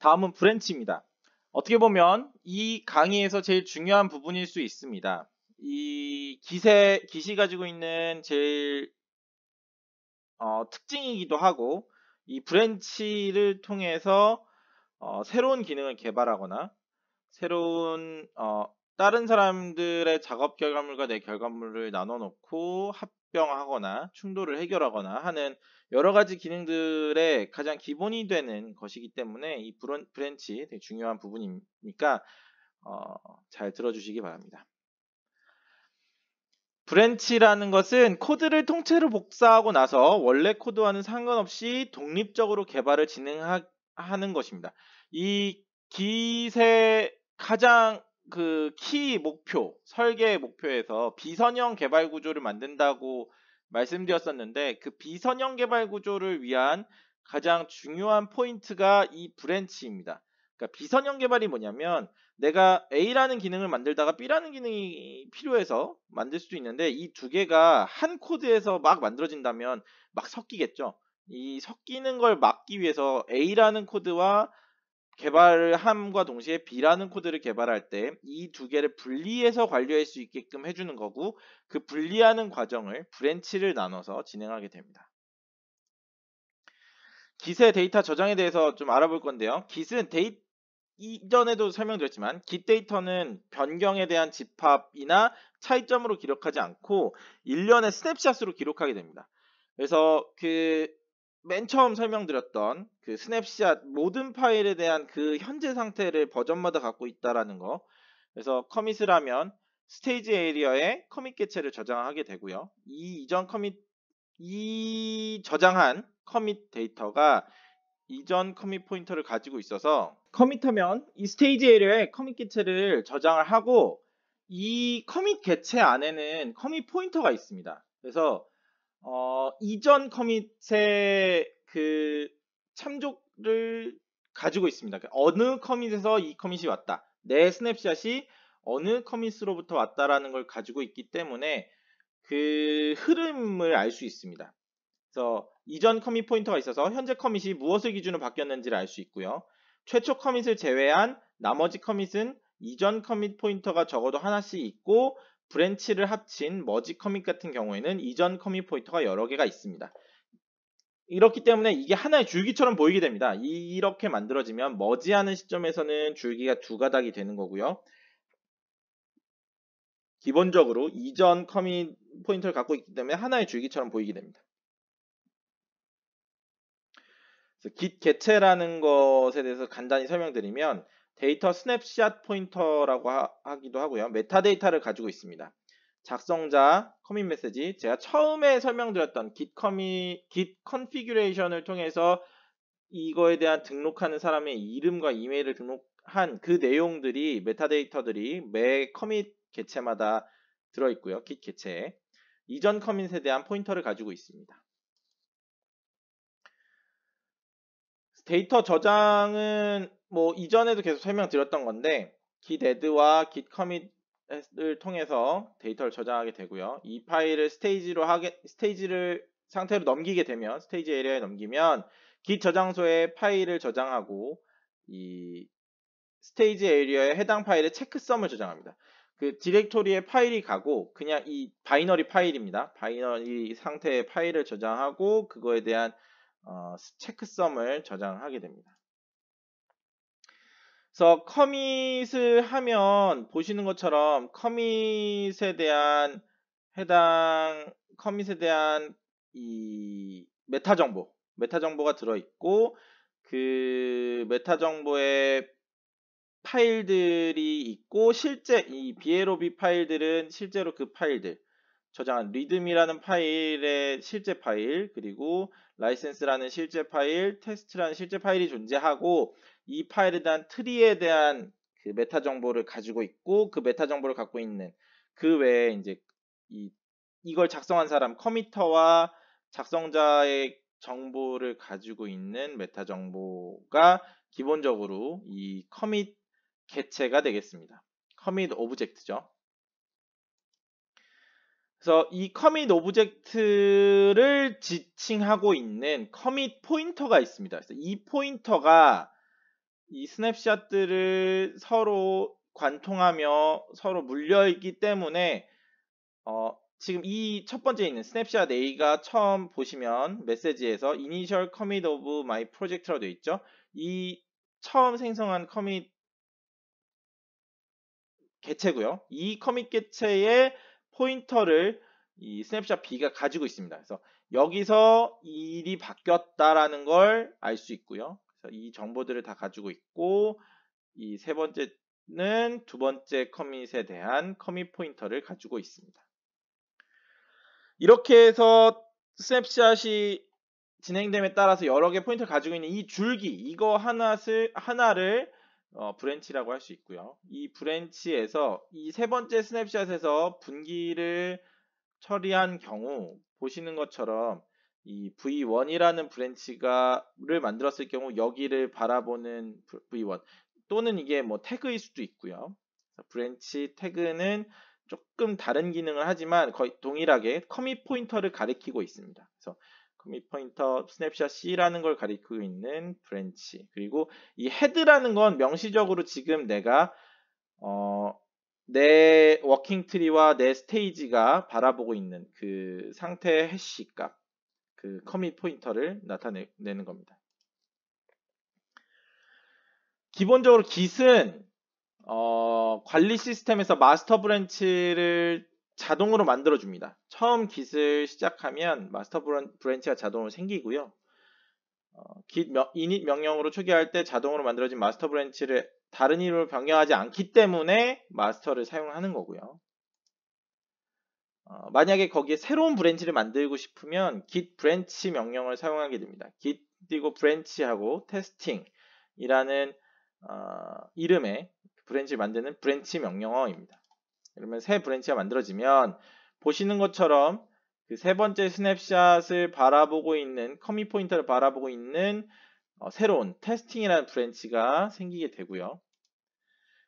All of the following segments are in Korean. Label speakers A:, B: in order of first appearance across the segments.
A: 다음은 브랜치입니다. 어떻게 보면 이 강의에서 제일 중요한 부분일 수 있습니다. 이 기세, 기시 가지고 있는 제일 어, 특징이기도 하고 이 브랜치를 통해서 어, 새로운 기능을 개발하거나 새로운 어, 다른 사람들의 작업 결과물과 내 결과물을 나눠 놓고 합, 합병하거나 충돌을 해결하거나 하는 여러 가지 기능들의 가장 기본이 되는 것이기 때문에 이 브랜치 되게 중요한 부분이니까 어, 잘 들어주시기 바랍니다. 브랜치라는 것은 코드를 통째로 복사하고 나서 원래 코드와는 상관없이 독립적으로 개발을 진행하는 것입니다. 이 기세 가장 그키 목표, 설계 목표에서 비선형 개발 구조를 만든다고 말씀드렸었는데 그 비선형 개발 구조를 위한 가장 중요한 포인트가 이 브랜치입니다. 그러니까 비선형 개발이 뭐냐면 내가 A라는 기능을 만들다가 B라는 기능이 필요해서 만들 수도 있는데 이 두 개가 한 코드에서 막 만들어진다면 막 섞이겠죠. 이 섞이는 걸 막기 위해서 A라는 코드와 개발 함과 동시에 B라는 코드를 개발할 때 이 두 개를 분리해서 관리할 수 있게끔 해주는 거고 그 분리하는 과정을 브랜치를 나눠서 진행하게 됩니다. 기세 데이터 저장에 대해서 좀 알아볼 건데요. 기스는 데이 이전에도 설명드렸지만 깃 데이터는 변경에 대한 집합이나 차이점으로 기록하지 않고 1년의 스냅샷으로 기록하게 됩니다. 그래서 그맨 처음 설명드렸던 그 스냅샷 모든 파일에 대한 그 현재 상태를 버전마다 갖고 있다라는 거. 그래서 커밋을 하면 스테이지 에리어에 커밋 개체를 저장하게 되고요. 이 이전 커밋 이 저장한 커밋 데이터가 이전 커밋 포인터를 가지고 있어서 커밋하면 이 스테이지 에리어에 커밋 개체를 저장을 하고 이 커밋 개체 안에는 커밋 포인터가 있습니다. 그래서 어, 이전 커밋의 그 참조를 가지고 있습니다. 그러니까 어느 커밋에서 이 커밋이 왔다. 내 스냅샷이 어느 커밋으로부터 왔다라는 걸 가지고 있기 때문에 그 흐름을 알 수 있습니다. 그래서 이전 커밋 포인터가 있어서 현재 커밋이 무엇을 기준으로 바뀌었는지를 알 수 있고요. 최초 커밋을 제외한 나머지 커밋은 이전 커밋 포인터가 적어도 하나씩 있고 브랜치를 합친 머지 커밋 같은 경우에는 이전 커밋 포인터가 여러 개가 있습니다. 이렇기 때문에 이게 하나의 줄기처럼 보이게 됩니다. 이렇게 만들어지면 머지하는 시점에서는 줄기가 두 가닥이 되는 거고요. 기본적으로 이전 커밋 포인터를 갖고 있기 때문에 하나의 줄기처럼 보이게 됩니다. 그래서 git 개체라는 것에 대해서 간단히 설명드리면 데이터 스냅샷 포인터라고 하, 기도 하고요. 메타데이터를 가지고 있습니다. 작성자, 커밋 메시지, 제가 처음에 설명드렸던 git 커밋, git 컨피규레이션을 통해서 이거에 대한 등록하는 사람의 이름과 이메일을 등록한 그 내용들이 메타데이터들이 매 커밋 개체마다 들어있고요. git 개체에 이전 커밋에 대한 포인터를 가지고 있습니다. 데이터 저장은 뭐 이전에도 계속 설명드렸던 건데 git add와 git commit을 통해서 데이터를 저장하게 되고요. 이 파일을 스테이지로 하게 스테이지를 상태로 넘기게 되면 스테이지 에리어에 넘기면 git 저장소에 파일을 저장하고 이 스테이지 에리어에 해당 파일의 체크썸을 저장합니다. 그 디렉토리에 파일이 가고 그냥 이 바이너리 파일입니다. 바이너리 상태의 파일을 저장하고 그거에 대한 어, 체크썸을 저장하게 됩니다. 그래서 커밋을 하면 보시는 것처럼 커밋에 대한 해당 커밋에 대한 이 메타 정보, 메타 정보가 들어 있고 그 메타 정보에 파일들이 있고 실제 이 BLOB 파일들은 실제로 그 파일들 저장한 리듬이라는 파일의 실제 파일 그리고 라이센스라는 실제 파일, 테스트라는 실제 파일이 존재하고 이 파일에 대한 트리에 대한 그 메타 정보를 가지고 있고 그 메타 정보를 갖고 있는 그 외에 이제 이 이걸 작성한 사람 커미터와 작성자의 정보를 가지고 있는 메타 정보가 기본적으로 이 커밋 개체가 되겠습니다. 커밋 오브젝트죠. 그래서 이 커밋 오브젝트를 지칭하고 있는 커밋 포인터가 있습니다. 그래서 이 포인터가 이 스냅샷들을 서로 관통하며 서로 물려 있기 때문에 어, 지금 이 첫 번째 있는 스냅샷 A가 처음 보시면 메시지에서 initial commit of my project라고 되어 있죠. 이 처음 생성한 커밋 개체고요. 이 커밋 개체에 포인터를 이 스냅샷 B가 가지고 있습니다. 그래서 여기서 일이 바뀌었다라는 걸 알 수 있고요. 그래서 이 정보들을 다 가지고 있고 이 세 번째는 두 번째 커밋에 대한 커밋 포인터를 가지고 있습니다. 이렇게 해서 스냅샷이 진행됨에 따라서 여러 개 포인트를 가지고 있는 이 줄기 이거 하나를, 하나를 어, 브랜치라고 할 수 있고요. 이 브랜치에서 이 세 번째 스냅샷에서 분기를 처리한 경우 보시는 것처럼 이 V1이라는 브랜치가를 만들었을 경우 여기를 바라보는 V1 또는 이게 뭐 태그일 수도 있고요. 브랜치 태그는 조금 다른 기능을 하지만 거의 동일하게 커밋 포인터를 가리키고 있습니다. 그래서 커밋 포인터 스냅샷 C라는 걸 가리키고 있는 브랜치 그리고 이 헤드라는 건 명시적으로 지금 내가 어, 내 워킹 트리와 내 스테이지가 바라보고 있는 그 상태의 해시 값, 그 커밋 포인터를 나타내는 겁니다. 기본적으로 git은 어, 관리 시스템에서 마스터 브랜치를 자동으로 만들어줍니다. 처음 깃을 시작하면 마스터 브랜치가 자동으로 생기고요. 어, 깃 명, i n 명령으로 초기화할 때 자동으로 만들어진 마스터 브랜치를 다른 이름으로 변경하지 않기 때문에 마스터를 사용하는 거고요. 어, 만약에 거기에 새로운 브랜치를 만들고 싶으면 git 브랜치 명령을 사용하게 됩니다. git 띄고 브랜치하고 테스팅이라는 어, 이름의 브랜치 를 만드는 브랜치 명령어입니다. 그러면새 브랜치가 만들어지면 보시는 것처럼 그 세 번째 스냅샷을 바라보고 있는 커밋 포인터를 바라보고 있는 어, 새로운 테스팅이라는 브랜치가 생기게 되고요.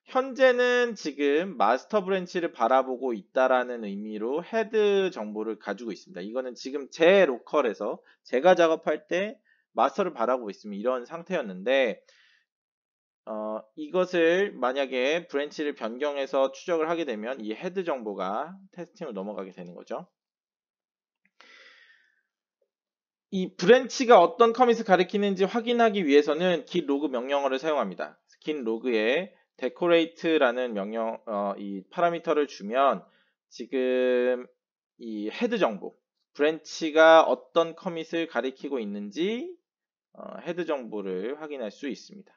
A: 현재는 지금 마스터 브랜치를 바라보고 있다라는 의미로 헤드 정보를 가지고 있습니다. 이거는 지금 제 로컬에서 제가 작업할 때 마스터를 바라보고 있으면 이런 상태였는데 어, 이것을 만약에 브랜치를 변경해서 추적을 하게 되면 이 헤드 정보가 테스팅을 넘어가게 되는 거죠. 이 브랜치가 어떤 커밋을 가리키는지 확인하기 위해서는 git 로그 명령어를 사용합니다. git 로그에 decorate라는 명령 어, 이 파라미터를 주면 지금 이 헤드 정보 브랜치가 어떤 커밋을 가리키고 있는지 어, 헤드 정보를 확인할 수 있습니다.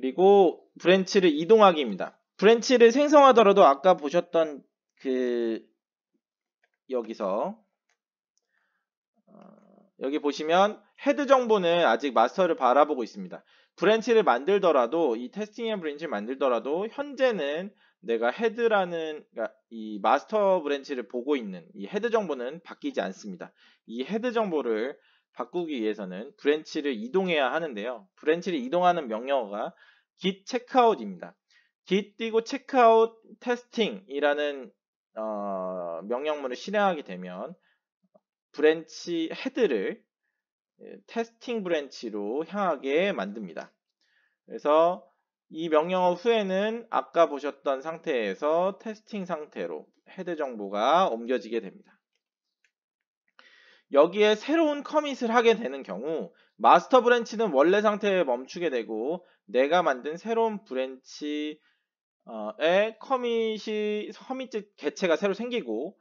A: 그리고 브랜치를 이동하기입니다. 브랜치를 생성하더라도 아까 보셨던 그 여기서 어, 여기 보시면 헤드 정보는 아직 마스터를 바라보고 있습니다. 브랜치를 만들더라도 이 테스팅의 브랜치를 만들더라도 현재는 내가 헤드라는 그러니까 이 마스터 브랜치를 보고 있는 이 헤드 정보는 바뀌지 않습니다. 이 헤드 정보를 바꾸기 위해서는 브랜치를 이동해야 하는데요. 브랜치를 이동하는 명령어가 git c h e c 입니다 git 띄고 체크아웃 테스팅이라는 어, 명령문을 실행하게 되면 브랜치 헤드를 테스팅 예, 브랜치로 향하게 만듭니다. 그래서 이 명령어 후에는 아까 보셨던 상태에서 테스팅 상태로 헤드 정보가 옮겨지게 됩니다. 여기에 새로운 커밋을 하게 되는 경우 마스터 브랜치는 원래 상태에 멈추게 되고 내가 만든 새로운 브랜치에 커밋이 커밋 개체가 새로 생기고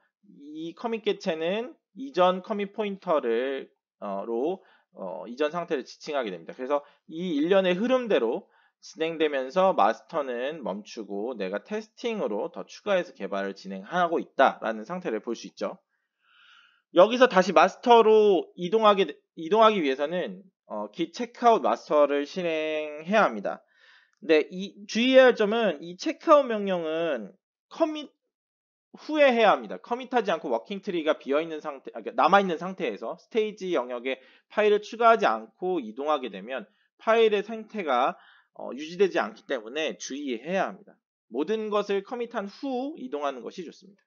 A: 이 커밋 개체는 이전 커밋 포인터를 로 어, 이전 상태를 지칭하게 됩니다. 그래서 이 일련의 흐름대로 진행되면서 마스터는 멈추고 내가 테스팅으로 더 추가해서 개발을 진행하고 있다라는 상태를 볼 수 있죠. 여기서 다시 마스터로 이동하게, 이동하기 위해서는 어, git checkout 마스터를 실행해야 합니다. 근데 이, 주의해야 할 점은 이 체크아웃 명령은 커밋 후에 해야 합니다. 커밋하지 않고 워킹 트리가 비어 있는 상태, 아, 그러니까 남아 있는 상태에서 스테이지 영역에 파일을 추가하지 않고 이동하게 되면 파일의 상태가 어, 유지되지 않기 때문에 주의해야 합니다. 모든 것을 커밋한 후 이동하는 것이 좋습니다.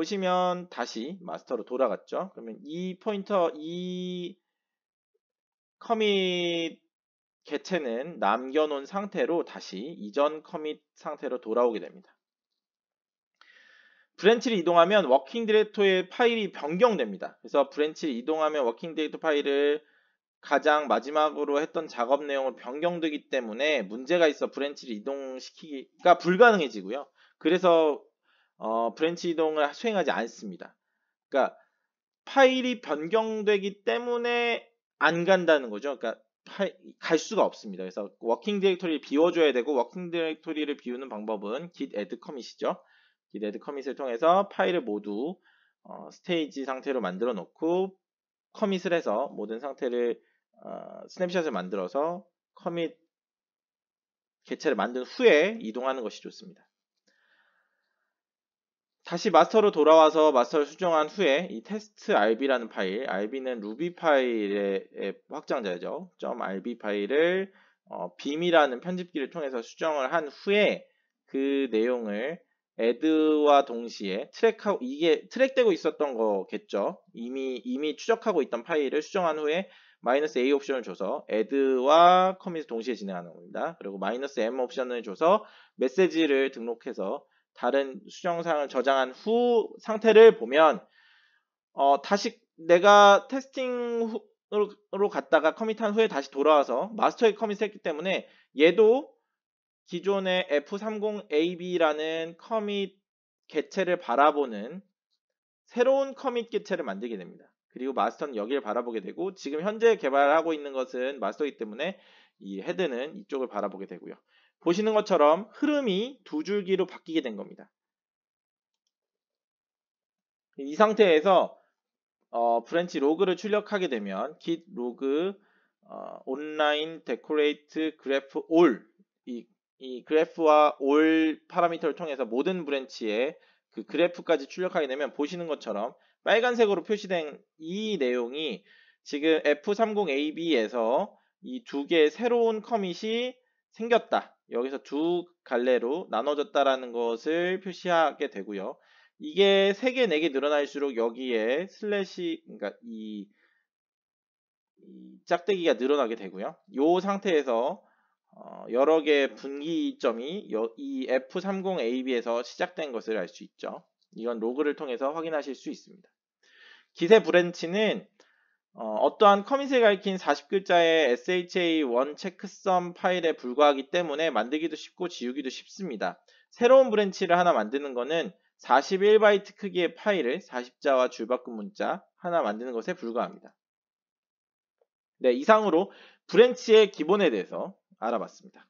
A: 보시면 다시 마스터로 돌아갔죠. 그러면 이 포인터 이 커밋 개체는 남겨놓은 상태로 다시 이전 커밋 상태로 돌아오게 됩니다. 브랜치를 이동하면 워킹 디렉토의 파일이 변경됩니다. 그래서 브랜치를 이동하면 워킹 디렉토 파일을 가장 마지막으로 했던 작업 내용으로 변경되기 때문에 문제가 있어 브랜치를 이동시키기가 불가능해지고요. 그래서 어, 브랜치 이동을 수행하지 않습니다. 그러니까 파일이 변경되기 때문에 안 간다는 거죠. 그러니까 파일, 갈 수가 없습니다. 그래서 워킹 디렉토리를 비워줘야 되고 워킹 디렉토리를 비우는 방법은 git add commit이죠. git add commit을 통해서 파일을 모두 어, 스테이지 상태로 만들어 놓고 c o m m i t 을 해서 모든 상태를 어, 스냅샷을 만들어서 커밋 개체를 만든 후에 이동하는 것이 좋습니다. 다시 마스터로 돌아와서 마스터를 수정한 후에 이 테스트 rb라는 파일, rb는 루비 파일의 확장자죠. .rb 파일을 어, 빔이라는 편집기를 통해서 수정을 한 후에 그 내용을 add와 동시에 트랙하고 이게 트랙되고 있었던 거겠죠. 이미 이미 추적하고 있던 파일을 수정한 후에 마이너스 a 옵션을 줘서 add와 커밋을 동시에 진행하는 겁니다. 그리고 마이너스 m 옵션을 줘서 메시지를 등록해서 다른 수정사항을 저장한 후 상태를 보면 어, 다시 내가 테스팅으로 갔다가 커밋한 후에 다시 돌아와서 마스터에 커밋했기 때문에 얘도 기존의 F30AB라는 커밋 개체를 바라보는 새로운 커밋 개체를 만들게 됩니다. 그리고 마스터는 여기를 바라보게 되고 지금 현재 개발하고 있는 것은 마스터이기 때문에 이 헤드는 이쪽을 바라보게 되고요. 보시는 것처럼 흐름이 두 줄기로 바뀌게 된 겁니다. 이 상태에서 어, 브랜치 로그를 출력하게 되면 git log 어, online decorate graph all 이, 이 그래프와 all 파라미터를 통해서 모든 브랜치에 그 그래프까지 출력하게 되면 보시는 것처럼 빨간색으로 표시된 이 내용이 지금 F30AB에서 이 두 개의 새로운 커밋이 생겼다. 여기서 두 갈래로 나눠졌다라는 것을 표시하게 되고요. 이게 3개, 4개 늘어날수록 여기에 슬래시, 그러니까 이, 이 짝대기가 늘어나게 되고요. 이 상태에서 어, 여러 개의 분기점이 여, 이 F30AB에서 시작된 것을 알 수 있죠. 이건 로그를 통해서 확인하실 수 있습니다. 기세 브랜치는 어, 떠한 커밋을 가리킨 40글자의 SHA1 체크썸 파일에 불과하기 때문에 만들기도 쉽고 지우기도 쉽습니다. 새로운 브랜치를 하나 만드는 것은 41바이트 크기의 파일을 40자와 줄바꿈 문자 하나 만드는 것에 불과합니다. 네, 이상으로 브랜치의 기본에 대해서 알아봤습니다.